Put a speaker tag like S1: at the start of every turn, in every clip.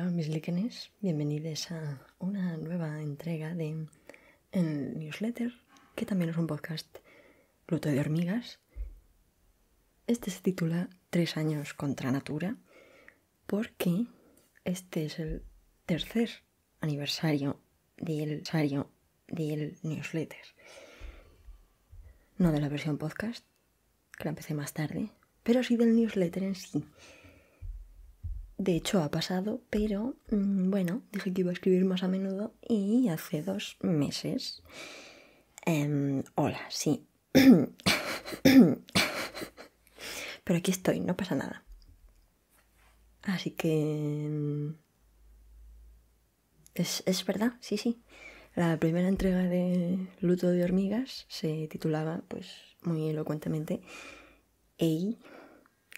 S1: Hola mis líquenes, bienvenidos a una nueva entrega de el newsletter, que también es un podcast luto de hormigas. Este se titula Tres años contra natura, porque este es el tercer aniversario del, del newsletter. No de la versión podcast, que la empecé más tarde, pero sí del newsletter en sí de hecho ha pasado, pero mm, bueno, dije que iba a escribir más a menudo y hace dos meses... Em, hola, sí. pero aquí estoy, no pasa nada. Así que... Em, es, es verdad, sí, sí. La primera entrega de Luto de Hormigas se titulaba, pues muy elocuentemente, e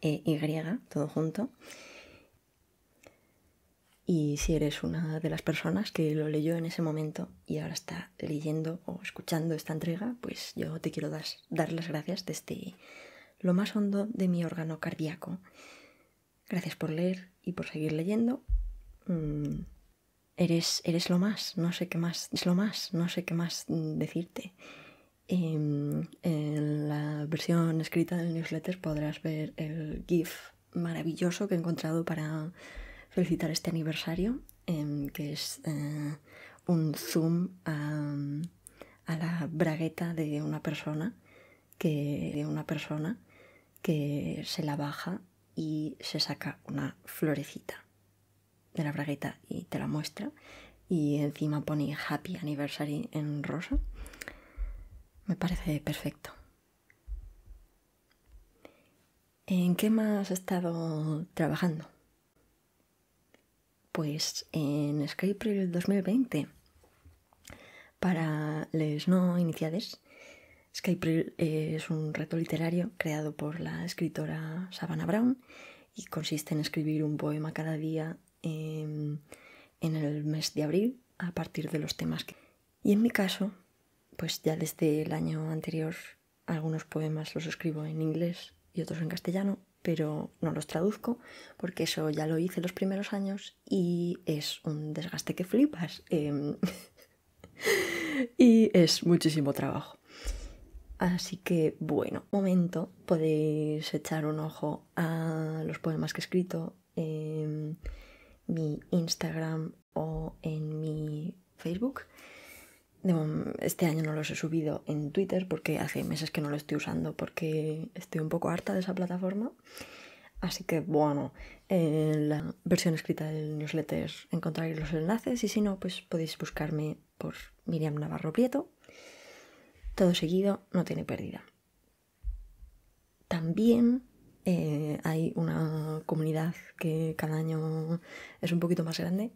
S1: -Y, todo junto, y si eres una de las personas que lo leyó en ese momento y ahora está leyendo o escuchando esta entrega, pues yo te quiero dar las gracias desde lo más hondo de mi órgano cardíaco. Gracias por leer y por seguir leyendo. Mm, eres, eres lo más, no sé qué más, es lo más, no sé qué más mm, decirte. En, em, en la versión escrita del newsletter podrás ver el GIF maravilloso que he encontrado para felicitar este aniversario, em, que es eh, un zoom a, la bragueta de una persona que de una persona que se la baja y se saca una florecita de la bragueta y te la muestra y encima pone happy anniversary en rosa me parece perfecto ¿En qué más has estado trabajando? pues en Skype 2020 para los no iniciados. Skype eh, es un reto literario creado por la escritora Savannah Brown y consiste en escribir un poema cada día em, en, el mes de abril a partir de los temas que... Y en mi caso, pues ya desde el año anterior algunos poemas los escribo en inglés y otros en castellano pero no los traduzco porque eso ya lo hice los primeros años y es un desgaste que flipas em, y es muchísimo trabajo. Así que bueno, momento, podéis echar un ojo a los poemas que he escrito en mi Instagram o en mi Facebook este año no los he subido en Twitter porque hace meses que no lo estoy usando porque estoy un poco harta de esa plataforma. Así que bueno, en eh, la versión escrita del newsletter encontraréis los enlaces y si no, pues podéis buscarme por Miriam Navarro Prieto. Todo seguido, no tiene pérdida. También eh, hay una comunidad que cada año es un poquito más grande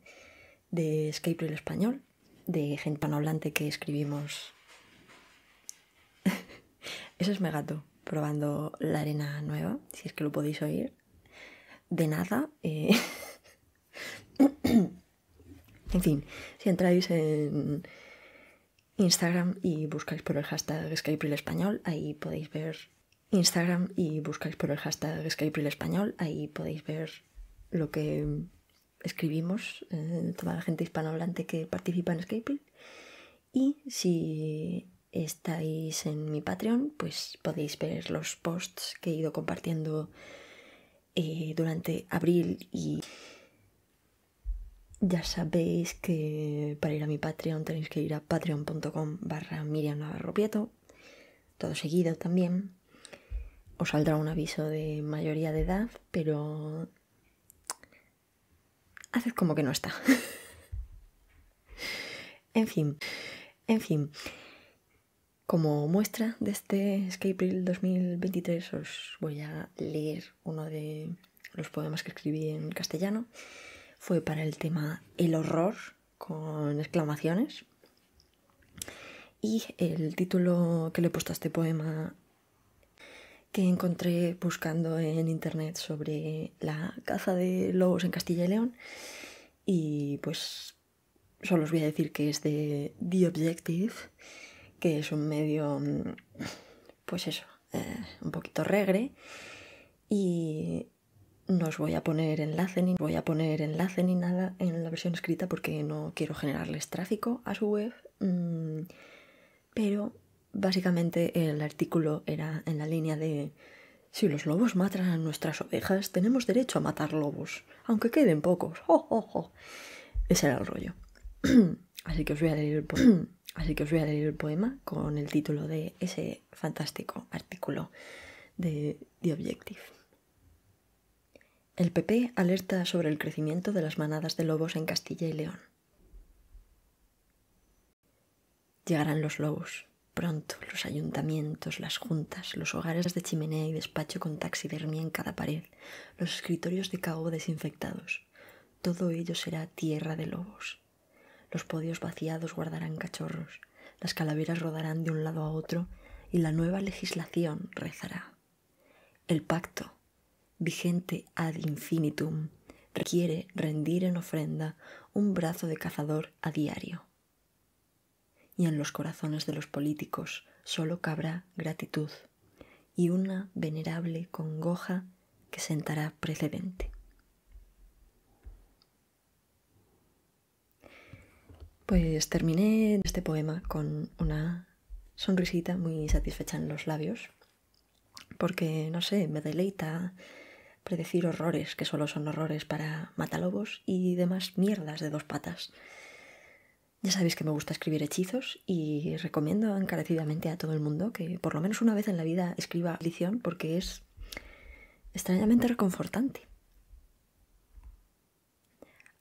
S1: de Escape Español, de gente panohablante que escribimos. Eso es Megato, probando la arena nueva, si es que lo podéis oír. De nada. Eh. en fin, si entráis en Instagram y buscáis por el hashtag Skypril Español, ahí podéis ver. Instagram y buscáis por el hashtag Skypril Español, ahí podéis ver lo que escribimos, eh, toda la gente hispanohablante que participa en Escape Y si estáis en mi Patreon, pues podéis ver los posts que he ido compartiendo eh, durante abril y ya sabéis que para ir a mi Patreon tenéis que ir a patreon.com barra Miriam todo seguido también. Os saldrá un aviso de mayoría de edad, pero haced como que no está. en fin, en fin. Como muestra de este Escape 2023 os voy a leer uno de los poemas que escribí en castellano. Fue para el tema El horror con exclamaciones. Y el título que le he puesto a este poema que encontré buscando en internet sobre la caza de lobos en Castilla y León. Y pues solo os voy a decir que es de The Objective, que es un medio, mm, pues eso, eh, un poquito regre. Y no os voy a poner enlace ni voy a poner enlace ni nada en la versión escrita porque no quiero generarles tráfico a su web. Mm, pero Básicamente el artículo era en la línea de si los lobos matan a nuestras ovejas, tenemos derecho a matar lobos, aunque queden pocos. Oh, oh, oh. Ese era el rollo. Así que os voy a leer el poema. Así que os voy a leer el poema con el título de ese fantástico artículo de The Objective. El PP alerta sobre el crecimiento de las manadas de lobos en Castilla y León. Llegarán los lobos pronto los ayuntamientos, las juntas, los hogares de chimenea y despacho con taxidermia en cada pared, los escritorios de cabo desinfectados. Todo ello será tierra de lobos. Los podios vaciados guardarán cachorros, las calaveras rodarán de un lado a otro y la nueva legislación rezará. El pacto, vigente ad infinitum, requiere rendir en ofrenda un brazo de cazador a diario y en los corazones de los políticos solo cabrá gratitud y una venerable congoja que sentará precedente. Pues terminé este poema con una sonrisita muy satisfecha en los labios, porque, no sé, me deleita predecir horrores que solo son horrores para matalobos y demás mierdas de dos patas. Ya sabéis que me gusta escribir hechizos y recomiendo encarecidamente a todo el mundo que por lo menos una vez en la vida escriba edición porque es extrañamente reconfortante.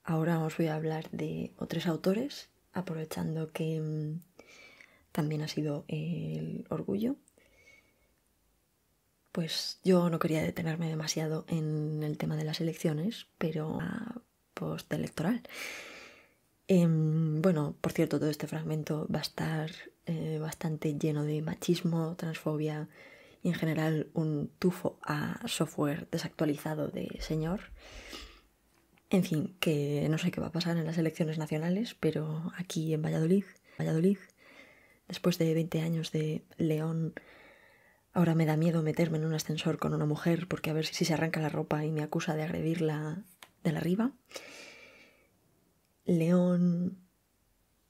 S1: Ahora os voy a hablar de otros autores, aprovechando que mm, también ha sido el orgullo. Pues yo no quería detenerme demasiado en el tema de las elecciones, pero postelectoral. electoral Em, bueno, por cierto, todo este fragmento va a estar eh, bastante lleno de machismo, transfobia y en general un tufo a software desactualizado de señor. En fin, que no sé qué va a pasar en las elecciones nacionales, pero aquí en Valladolid, Valladolid, después de 20 años de león, ahora me da miedo meterme en un ascensor con una mujer porque a ver si se arranca la ropa y me acusa de agredirla de la arriba. León,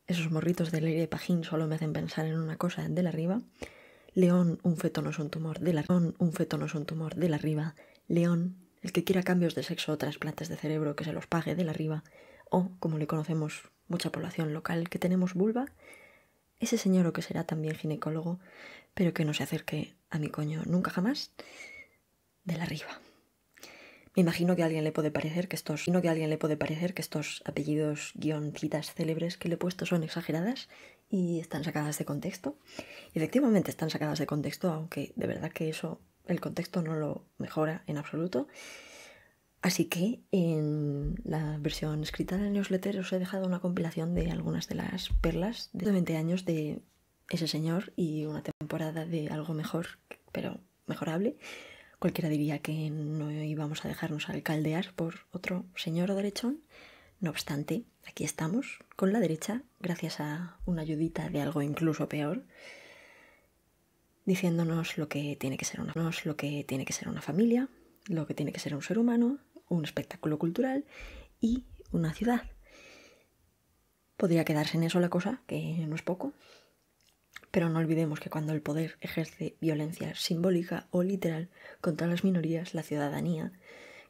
S1: esos morritos del aire de pajín solo me hacen pensar en una cosa de la arriba. León, un feto no es un tumor de la un feto no es un tumor de la arriba. León, el que quiera cambios de sexo o trasplantes de cerebro que se los pague de la arriba. O, como le conocemos mucha población local que tenemos vulva, ese señor o que será también ginecólogo, pero que no se acerque a mi coño nunca jamás, de la arriba. Me imagino que a alguien le puede parecer que estos, que alguien le puede parecer que estos apellidos guioncitas célebres que le he puesto son exageradas y están sacadas de contexto. efectivamente están sacadas de contexto, aunque de verdad que eso el contexto no lo mejora en absoluto. Así que en la versión escrita del newsletter os he dejado una compilación de algunas de las perlas de 20 años de ese señor y una temporada de algo mejor, pero mejorable, Cualquiera diría que no íbamos a dejarnos alcaldear por otro señor o derechón. No obstante, aquí estamos, con la derecha, gracias a una ayudita de algo incluso peor, diciéndonos lo que tiene que ser una, lo que tiene que ser una familia, lo que tiene que ser un ser humano, un espectáculo cultural y una ciudad. Podría quedarse en eso la cosa, que no es poco, pero no olvidemos que cuando el poder ejerce violencia simbólica o literal contra las minorías, la ciudadanía,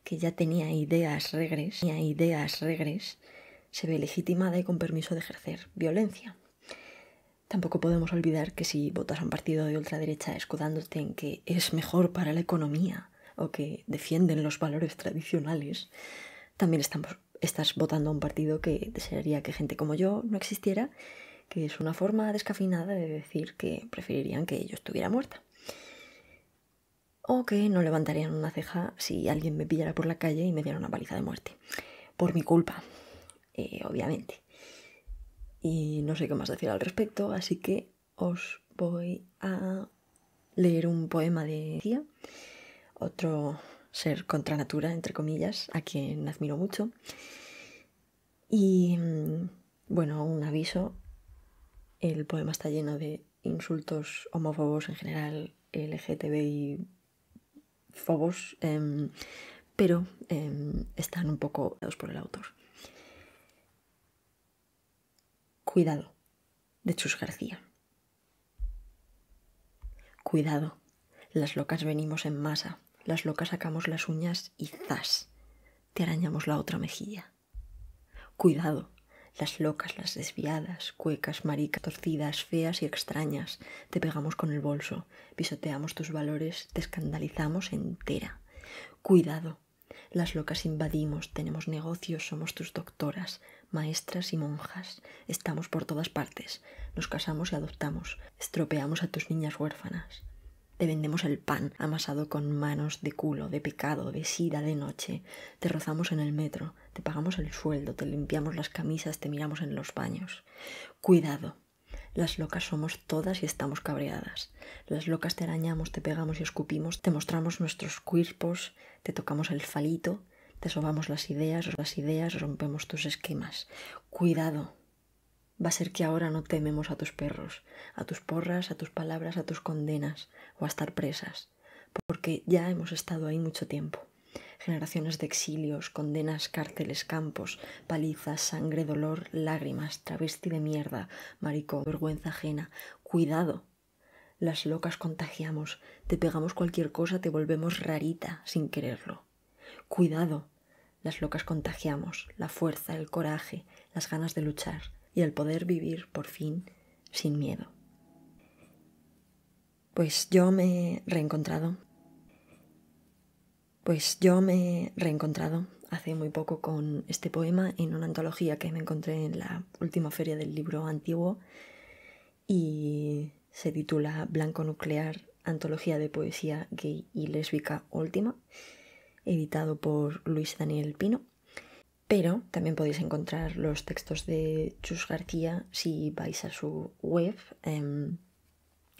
S1: que ya tenía ideas regres, ideas regres, se ve legitimada y con permiso de ejercer violencia. Tampoco podemos olvidar que si votas a un partido de ultraderecha escudándote en que es mejor para la economía o que defienden los valores tradicionales, también estamos, estás votando a un partido que desearía que gente como yo no existiera que es una forma descafinada de decir que preferirían que yo estuviera muerta. O que no levantarían una ceja si alguien me pillara por la calle y me diera una paliza de muerte. Por mi culpa, eh, obviamente. Y no sé qué más decir al respecto, así que os voy a leer un poema de Tía, otro ser contra natura, entre comillas, a quien admiro mucho. Y mm, bueno, un aviso, el poema está lleno de insultos homófobos en general, LGTBI fobos, em, pero em, están un poco dados por el autor. Cuidado, de Chus García. Cuidado, las locas venimos en masa, las locas sacamos las uñas y zas, te arañamos la otra mejilla. Cuidado, las locas, las desviadas, cuecas, maricas, torcidas, feas y extrañas, te pegamos con el bolso, pisoteamos tus valores, te escandalizamos entera. Cuidado. Las locas invadimos, tenemos negocios, somos tus doctoras, maestras y monjas, estamos por todas partes, nos casamos y adoptamos, estropeamos a tus niñas huérfanas. Te vendemos el pan amasado con manos de culo, de pecado, de sida, de noche. Te rozamos en el metro, te pagamos el sueldo, te limpiamos las camisas, te miramos en los baños. Cuidado, las locas somos todas y estamos cabreadas. Las locas te arañamos, te pegamos y escupimos, te mostramos nuestros cuerpos, te tocamos el falito, te sobamos las ideas, las ideas, rompemos tus esquemas. Cuidado. Va a ser que ahora no tememos a tus perros, a tus porras, a tus palabras, a tus condenas o a estar presas, porque ya hemos estado ahí mucho tiempo generaciones de exilios, condenas, cárceles, campos, palizas, sangre, dolor, lágrimas, travesti de mierda, maricón, vergüenza ajena. Cuidado. Las locas contagiamos, te pegamos cualquier cosa, te volvemos rarita sin quererlo. Cuidado. Las locas contagiamos, la fuerza, el coraje, las ganas de luchar y el poder vivir por fin sin miedo. Pues yo me he reencontrado pues yo me he reencontrado hace muy poco con este poema en una antología que me encontré en la última feria del libro antiguo y se titula Blanco Nuclear, Antología de Poesía Gay y Lésbica Última, editado por Luis Daniel Pino. Pero también podéis encontrar los textos de Chus García si vais a su web. Em,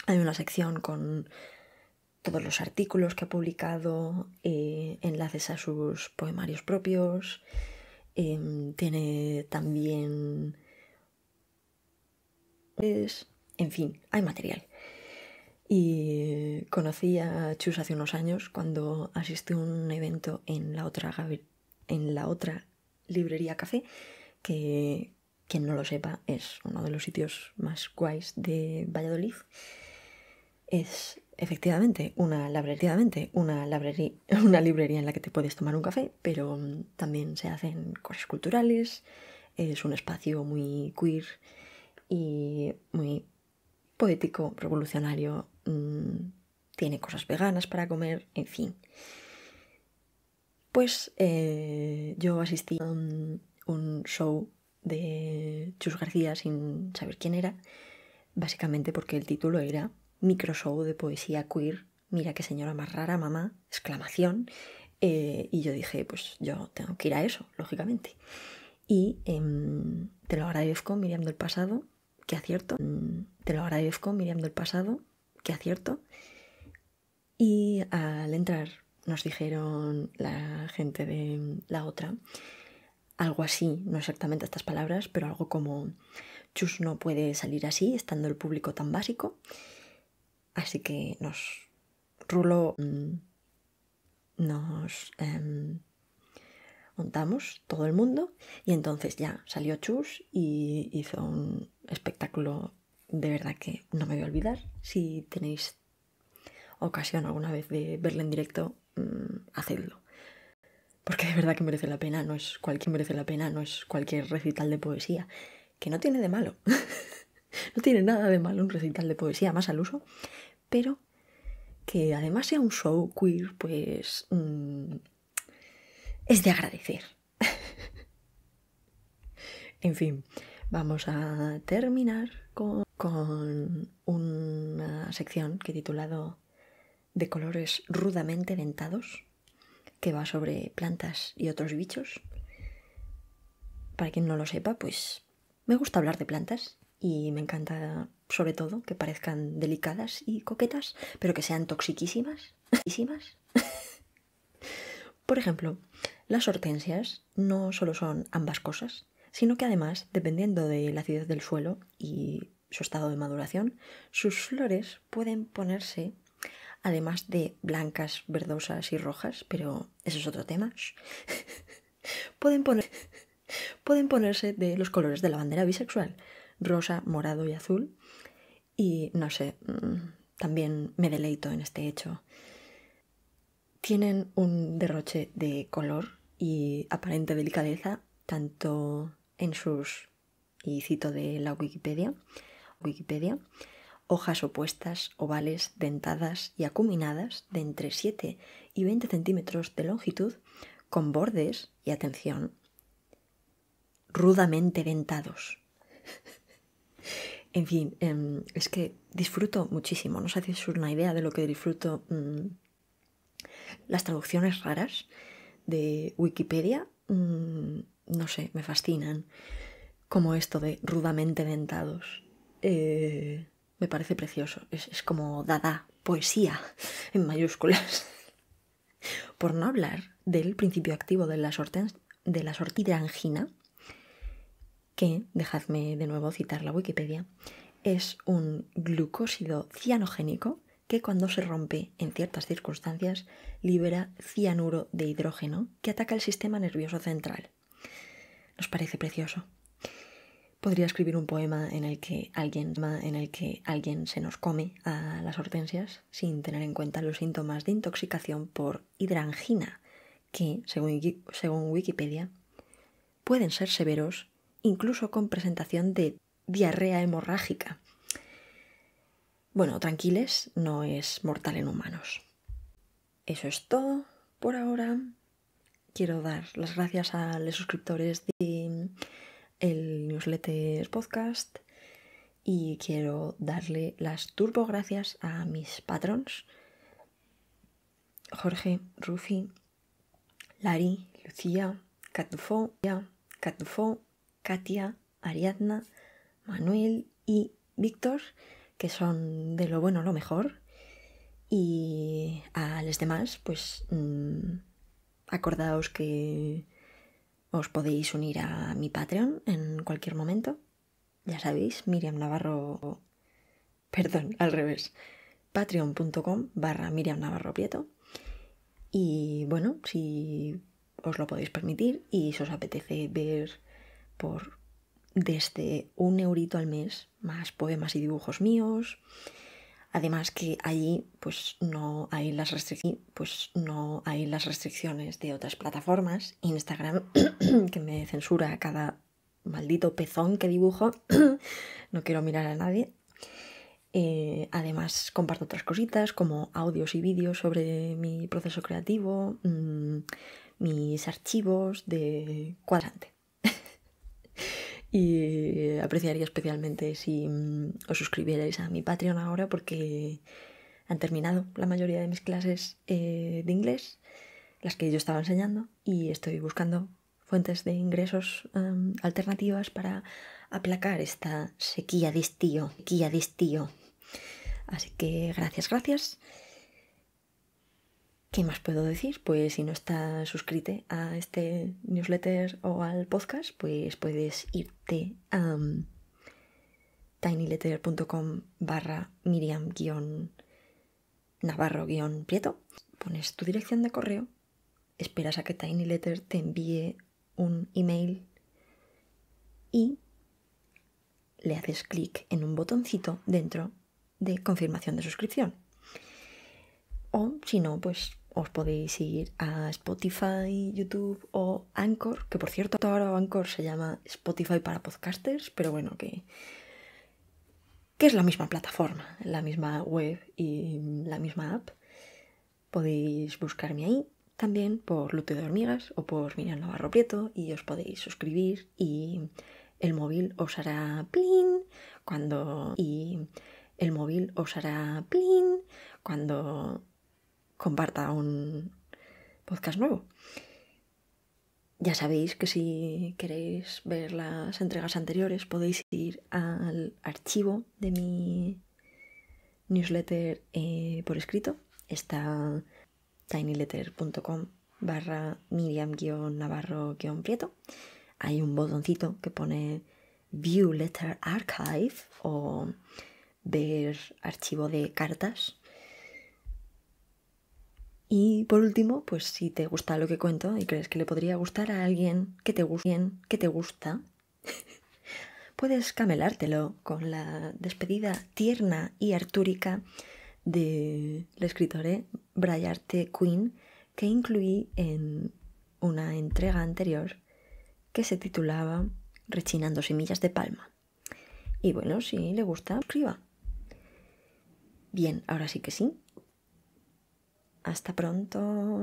S1: hay una sección con todos los artículos que ha publicado, eh, enlaces a sus poemarios propios, em, tiene también... En fin, hay material. Y conocí a Chus hace unos años cuando asistí a un evento en la otra, en la otra librería café, que quien no lo sepa es uno de los sitios más guays de Valladolid. Es efectivamente una una librería en la que te puedes tomar un café, pero mm, también se hacen cosas culturales, es un espacio muy queer y muy poético, revolucionario, mm, tiene cosas veganas para comer, en fin. Pues eh, yo asistí a un show de Chus García sin saber quién era, básicamente porque el título era microshow de poesía queer, mira qué señora más rara, mamá, exclamación. Eh, y yo dije, pues yo tengo que ir a eso, lógicamente. Y em, te lo agradezco, mirando el pasado, que acierto. Mm, te lo agradezco, mirando el pasado, que acierto. Y al entrar nos dijeron la gente de la otra algo así, no exactamente estas palabras, pero algo como Chus no puede salir así, estando el público tan básico. Así que nos rulo, mm, nos montamos em, todo el mundo y entonces ya salió Chus y hizo un espectáculo de verdad que no me voy a olvidar. Si tenéis ocasión alguna vez de verlo en directo, mm, hacedlo. Porque de verdad que merece la pena, no es cualquier merece la pena, no es cualquier recital de poesía, que no tiene de malo. no tiene nada de malo un recital de poesía más al uso pero que además sea un show queer, pues mm, es de agradecer. en fin, vamos a terminar con, con una sección que he titulado De colores rudamente dentados, que va sobre plantas y otros bichos. Para quien no lo sepa, pues me gusta hablar de plantas y me encanta sobre todo, que parezcan delicadas y coquetas, pero que sean toxiquísimas. Por ejemplo, las hortensias no solo son ambas cosas, sino que además, dependiendo de la acidez del suelo y su estado de maduración, sus flores pueden ponerse, además de blancas, verdosas y rojas, pero ese es otro tema, pueden, pueden ponerse de los colores de la bandera bisexual, rosa, morado y azul, y no sé, mm, también me deleito en este hecho. Tienen un derroche de color y aparente delicadeza, tanto en sus, y cito de la Wikipedia, Wikipedia, hojas opuestas, ovales, dentadas y acuminadas de entre 7 y 20 centímetros de longitud, con bordes, y atención, rudamente dentados. En fin, em, es que disfruto muchísimo, no sé si es una idea de lo que disfruto mm, las traducciones raras de Wikipedia, mm, no sé, me fascinan, como esto de rudamente dentados. Eh, me parece precioso, es, como dada, poesía en mayúsculas. Por no hablar del principio activo de la, de la que, dejadme de nuevo citar la Wikipedia, es un glucósido cianogénico que cuando se rompe en ciertas circunstancias libera cianuro de hidrógeno que ataca el sistema nervioso central. Nos parece precioso. Podría escribir un poema en el que alguien, en el que alguien se nos come a las hortensias sin tener en cuenta los síntomas de intoxicación por hidrangina, que, según, según Wikipedia, pueden ser severos incluso con presentación de diarrea hemorrágica. Bueno, tranquiles, no es mortal en humanos. Eso es todo por ahora. Quiero dar las gracias a los suscriptores de el newsletter podcast y quiero darle las turbo gracias a mis patrons Jorge, Rufi, Lari, Lucía, Catufo, Catufo, Katia, Ariadna, Manuel y Víctor, que son de lo bueno lo mejor. Y a los demás, pues mm, acordaos que os podéis unir a mi Patreon en cualquier momento. Ya sabéis, Miriam Navarro, perdón, al revés, patreon.com barra Miriam Navarro Prieto. Y bueno, si os lo podéis permitir y si os apetece ver por desde un eurito al mes, más poemas y dibujos míos. Además que allí pues no hay las, pues, no hay las restricciones de otras plataformas. Instagram, que me censura cada maldito pezón que dibujo. no quiero mirar a nadie. Eh, además comparto otras cositas como audios y vídeos sobre mi proceso creativo, mm, mis archivos de cuadrante. Y apreciaría especialmente si mm, os suscribierais a mi Patreon ahora porque han terminado la mayoría de mis clases eh, de inglés, las que yo estaba enseñando, y estoy buscando fuentes de ingresos em, alternativas para aplacar esta sequía de estío, sequía de estío. Así que gracias, gracias. ¿Qué más puedo decir? Pues si no estás suscrito a este newsletter o al podcast, pues puedes irte a mm, tinyletter.com barra miriam-navarro-prieto. Pones tu dirección de correo, esperas a que Tinyletter te envíe un email y le haces clic en un botoncito dentro de confirmación de suscripción. O si no, pues os podéis ir a Spotify, YouTube o Anchor, que por cierto ahora Anchor se llama Spotify para podcasters, pero bueno, que, que es la misma plataforma, la misma web y la misma app. Podéis buscarme ahí también por Lute de Hormigas o por Miriam Navarro Prieto y os podéis suscribir y el móvil os hará plin cuando... y el móvil os hará plin cuando comparta un podcast nuevo. Ya sabéis que si queréis ver las entregas anteriores podéis ir al archivo de mi newsletter eh, por escrito. Está tinyletter.com barra miriam-navarro-prieto. Hay un botoncito que pone View Letter Archive o ver archivo de cartas y por último, pues si te gusta lo que cuento y crees que le podría gustar a alguien que te, bien, que te gusta, puedes camelártelo con la despedida tierna y artúrica del de escritor ¿eh? Brayarte Queen que incluí en una entrega anterior que se titulaba Rechinando semillas de palma. Y bueno, si le gusta, escriba. Bien, ahora sí que sí, hasta pronto.